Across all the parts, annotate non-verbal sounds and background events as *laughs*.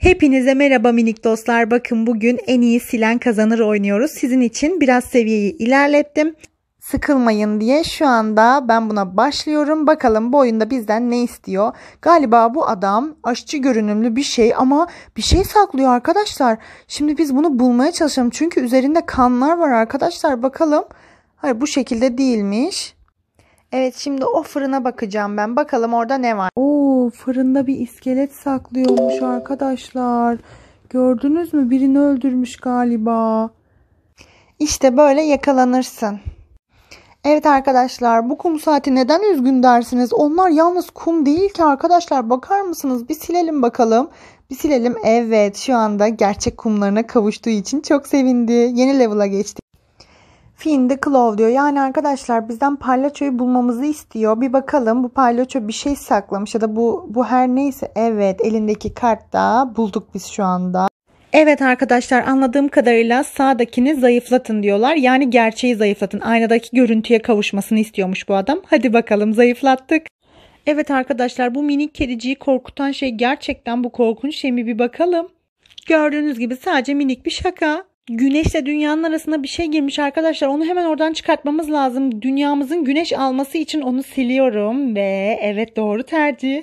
Hepinize merhaba minik dostlar. Bakın bugün en iyi silen kazanır oynuyoruz. Sizin için biraz seviyeyi ilerlettim. Sıkılmayın diye şu anda ben buna başlıyorum. Bakalım bu oyunda bizden ne istiyor? Galiba bu adam aşçı görünümlü bir şey ama bir şey saklıyor arkadaşlar. Şimdi biz bunu bulmaya çalışalım. Çünkü üzerinde kanlar var arkadaşlar. Bakalım. Hayır bu şekilde değilmiş. Evet şimdi o fırına bakacağım ben. Bakalım orada ne var. Oo fırında bir iskelet saklıyormuş arkadaşlar. Gördünüz mü? Birini öldürmüş galiba. İşte böyle yakalanırsın. Evet arkadaşlar bu kum saati neden üzgün dersiniz? Onlar yalnız kum değil ki arkadaşlar bakar mısınız? Bir silelim bakalım. Bir silelim. Evet şu anda gerçek kumlarına kavuştuğu için çok sevindi. Yeni level'a geçti. Fiinde Clove diyor. Yani arkadaşlar bizden palyaçoyu bulmamızı istiyor. Bir bakalım bu palyaço bir şey saklamış ya da bu, bu her neyse. Evet elindeki kartta bulduk biz şu anda. Evet arkadaşlar anladığım kadarıyla sağdakini zayıflatın diyorlar. Yani gerçeği zayıflatın. Aynadaki görüntüye kavuşmasını istiyormuş bu adam. Hadi bakalım zayıflattık. Evet arkadaşlar bu minik kediciyi korkutan şey gerçekten bu korkunç şey mi bir bakalım. Gördüğünüz gibi sadece minik bir şaka güneşle dünyanın arasına bir şey girmiş arkadaşlar. Onu hemen oradan çıkartmamız lazım. Dünyamızın güneş alması için onu siliyorum ve evet doğru tercih.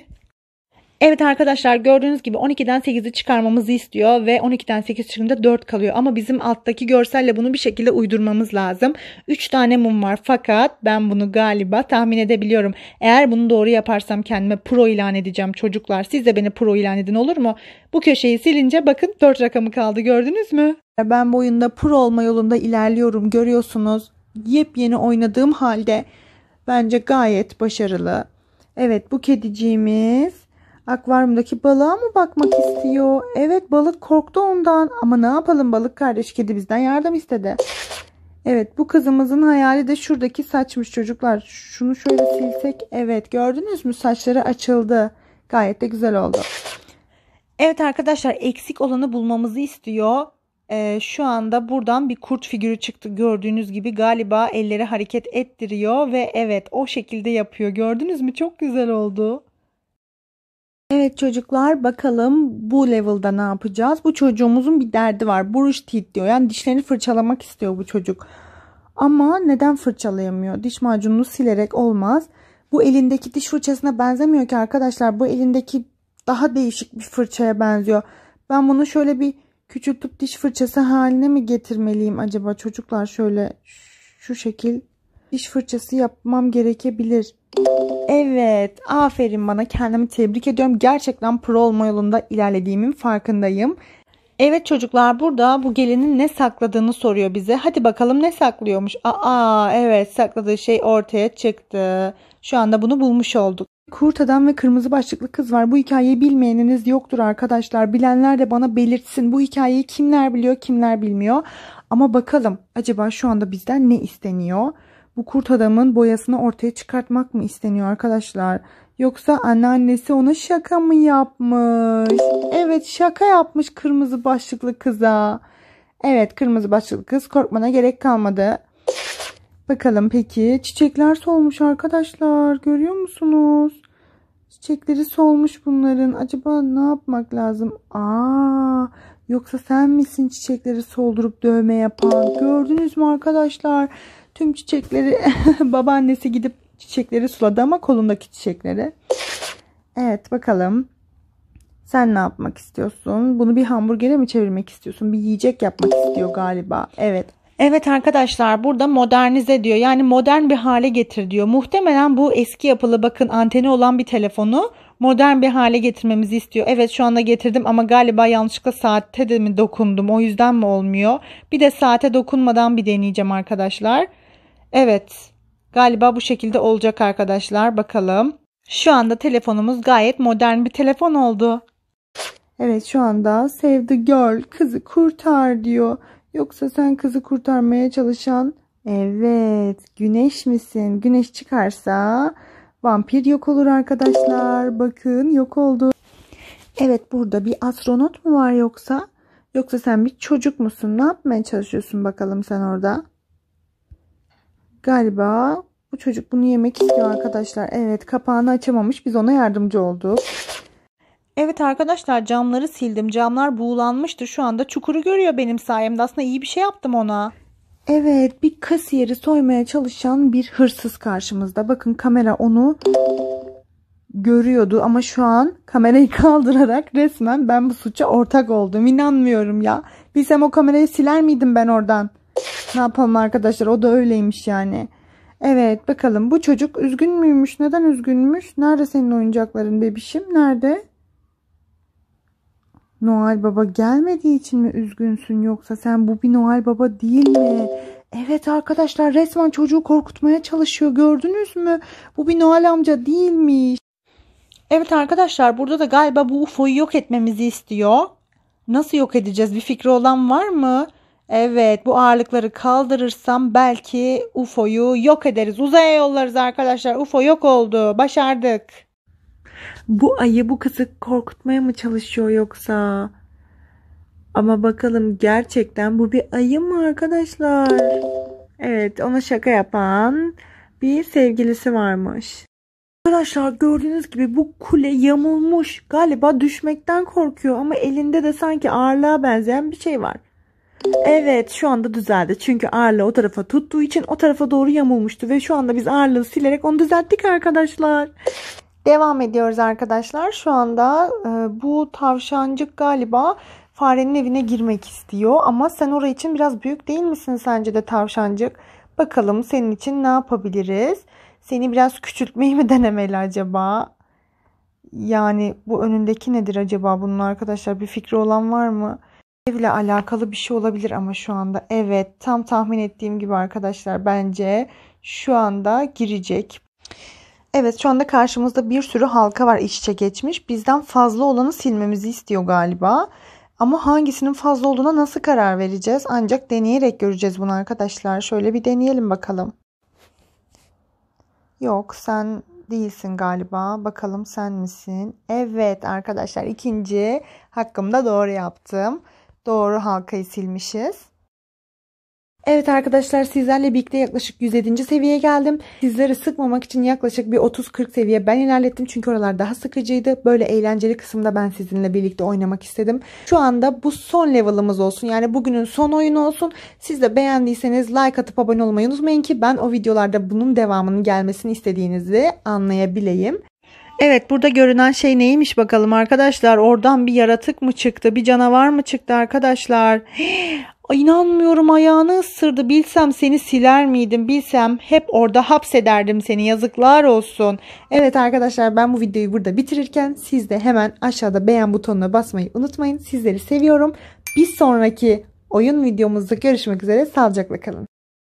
Evet arkadaşlar gördüğünüz gibi 12'den 8'i çıkarmamızı istiyor ve 12'den 8 çıkınca 4 kalıyor. Ama bizim alttaki görselle bunu bir şekilde uydurmamız lazım. 3 tane mum var fakat ben bunu galiba tahmin edebiliyorum. Eğer bunu doğru yaparsam kendime pro ilan edeceğim çocuklar. Siz de beni pro ilan edin olur mu? Bu köşeyi silince bakın 4 rakamı kaldı gördünüz mü? Ben bu oyunda pro olma yolunda ilerliyorum görüyorsunuz. Yepyeni oynadığım halde bence gayet başarılı. Evet bu kediciğimiz Akvaryumdaki balığa mı bakmak istiyor? Evet balık korktu ondan. Ama ne yapalım balık kardeş kedi bizden yardım istedi. Evet bu kızımızın hayali de şuradaki saçmış çocuklar. Şunu şöyle silsek. Evet gördünüz mü saçları açıldı. Gayet de güzel oldu. Evet arkadaşlar eksik olanı bulmamızı istiyor. Ee, şu anda buradan bir kurt figürü çıktı gördüğünüz gibi galiba elleri hareket ettiriyor ve evet o şekilde yapıyor gördünüz mü çok güzel oldu. Evet çocuklar bakalım bu level'da ne yapacağız? Bu çocuğumuzun bir derdi var. Brush teeth diyor. Yani dişlerini fırçalamak istiyor bu çocuk. Ama neden fırçalayamıyor? Diş macununu silerek olmaz. Bu elindeki diş fırçasına benzemiyor ki arkadaşlar. Bu elindeki daha değişik bir fırçaya benziyor. Ben bunu şöyle bir küçültüp diş fırçası haline mi getirmeliyim acaba? Çocuklar şöyle şu şekil diş fırçası yapmam gerekebilir. Evet, aferin bana. Kendimi tebrik ediyorum. Gerçekten pro olma yolunda ilerlediğimin farkındayım. Evet çocuklar burada bu gelinin ne sakladığını soruyor bize. Hadi bakalım ne saklıyormuş. Aa evet sakladığı şey ortaya çıktı. Şu anda bunu bulmuş olduk. Kurt adam ve kırmızı başlıklı kız var. Bu hikayeyi bilmeyeniniz yoktur arkadaşlar. Bilenler de bana belirtsin. Bu hikayeyi kimler biliyor kimler bilmiyor. Ama bakalım acaba şu anda bizden ne isteniyor? Bu kurt adamın boyasını ortaya çıkartmak mı isteniyor arkadaşlar? Yoksa anneannesi ona şaka mı yapmış? Evet şaka yapmış kırmızı başlıklı kıza. Evet kırmızı başlıklı kız korkmana gerek kalmadı. Bakalım peki çiçekler solmuş arkadaşlar görüyor musunuz? Çiçekleri solmuş bunların. Acaba ne yapmak lazım? Aa, yoksa sen misin çiçekleri soldurup dövme yapan? Gördünüz mü arkadaşlar? Tüm çiçekleri *laughs* babaannesi gidip çiçekleri suladı ama kolundaki çiçekleri. Evet bakalım. Sen ne yapmak istiyorsun? Bunu bir hamburgere mi çevirmek istiyorsun? Bir yiyecek yapmak istiyor galiba. Evet. Evet arkadaşlar burada modernize diyor. Yani modern bir hale getir diyor. Muhtemelen bu eski yapılı bakın anteni olan bir telefonu modern bir hale getirmemizi istiyor. Evet şu anda getirdim ama galiba yanlışlıkla saatte de mi dokundum o yüzden mi olmuyor? Bir de saate dokunmadan bir deneyeceğim arkadaşlar. Evet galiba bu şekilde olacak arkadaşlar bakalım. Şu anda telefonumuz gayet modern bir telefon oldu. Evet şu anda save the girl kızı kurtar diyor. Yoksa sen kızı kurtarmaya çalışan evet güneş misin? Güneş çıkarsa vampir yok olur arkadaşlar. Bakın yok oldu. Evet burada bir astronot mu var yoksa? Yoksa sen bir çocuk musun? Ne yapmaya çalışıyorsun bakalım sen orada? Galiba bu çocuk bunu yemek istiyor arkadaşlar. Evet kapağını açamamış. Biz ona yardımcı olduk. Evet arkadaşlar camları sildim. Camlar buğulanmıştı. Şu anda çukuru görüyor benim sayemde. Aslında iyi bir şey yaptım ona. Evet bir kasiyeri soymaya çalışan bir hırsız karşımızda. Bakın kamera onu görüyordu ama şu an kamerayı *laughs* kaldırarak resmen ben bu suça ortak oldum. İnanmıyorum ya. Bilsem o kamerayı siler miydim ben oradan? Ne yapalım arkadaşlar o da öyleymiş yani. Evet bakalım bu çocuk üzgün müymüş? Neden üzgünmüş? Nerede senin oyuncakların bebişim? Nerede? Noel Baba gelmediği için mi üzgünsün yoksa sen bu bir Noel Baba değil mi? Evet arkadaşlar resmen çocuğu korkutmaya çalışıyor gördünüz mü? Bu bir Noel amca değilmiş. Evet arkadaşlar burada da galiba bu UFO'yu yok etmemizi istiyor. Nasıl yok edeceğiz bir fikri olan var mı? Evet bu ağırlıkları kaldırırsam belki UFO'yu yok ederiz. Uzaya yollarız arkadaşlar. UFO yok oldu. Başardık. Bu ayı bu kızı korkutmaya mı çalışıyor yoksa? Ama bakalım gerçekten bu bir ayı mı arkadaşlar? Evet ona şaka yapan bir sevgilisi varmış. Arkadaşlar gördüğünüz gibi bu kule yamulmuş. Galiba düşmekten korkuyor ama elinde de sanki ağırlığa benzeyen bir şey var. Evet şu anda düzeldi. Çünkü ağırlığı o tarafa tuttuğu için o tarafa doğru yamulmuştu. Ve şu anda biz ağırlığı silerek onu düzelttik arkadaşlar. Devam ediyoruz arkadaşlar. Şu anda e, bu tavşancık galiba farenin evine girmek istiyor. Ama sen orası için biraz büyük değil misin sence de tavşancık? Bakalım senin için ne yapabiliriz? Seni biraz küçültmeyi mi *laughs* denemeli acaba? Yani bu önündeki nedir acaba bunun arkadaşlar? Bir fikri olan var mı? Evle alakalı bir şey olabilir ama şu anda. Evet tam tahmin ettiğim gibi arkadaşlar bence şu anda girecek. Evet şu anda karşımızda bir sürü halka var iç içe geçmiş. Bizden fazla olanı silmemizi istiyor galiba. Ama hangisinin fazla olduğuna nasıl karar vereceğiz? Ancak deneyerek göreceğiz bunu arkadaşlar. Şöyle bir deneyelim bakalım. Yok sen değilsin galiba. Bakalım sen misin? Evet arkadaşlar ikinci hakkımda doğru yaptım. Doğru halkayı silmişiz. Evet arkadaşlar sizlerle birlikte yaklaşık 107. seviyeye geldim. Sizleri sıkmamak için yaklaşık bir 30-40 seviye ben ilerlettim. Çünkü oralar daha sıkıcıydı. Böyle eğlenceli kısımda ben sizinle birlikte oynamak istedim. Şu anda bu son level'ımız olsun. Yani bugünün son oyunu olsun. Siz de beğendiyseniz like atıp abone olmayı unutmayın ki ben o videolarda bunun devamının gelmesini istediğinizi anlayabileyim. Evet burada görünen şey neymiş bakalım arkadaşlar. Oradan bir yaratık mı çıktı? Bir canavar mı çıktı arkadaşlar? *gasps* Ay inanmıyorum ayağını ısırdı. Bilsem seni siler miydim? Bilsem hep orada hapsederdim seni. Yazıklar olsun. Evet arkadaşlar ben bu videoyu burada bitirirken siz de hemen aşağıda beğen butonuna basmayı unutmayın. Sizleri seviyorum. Bir sonraki oyun videomuzda görüşmek üzere. Sağlıcakla kalın.